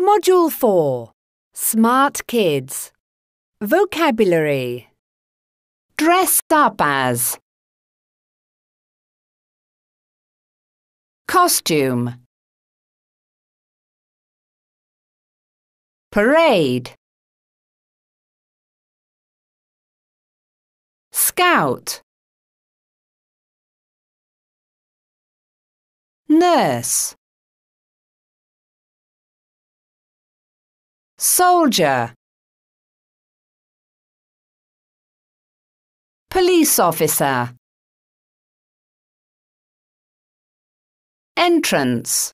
Module 4 Smart Kids Vocabulary Dressed up as Costume Parade Scout Nurse soldier police officer entrance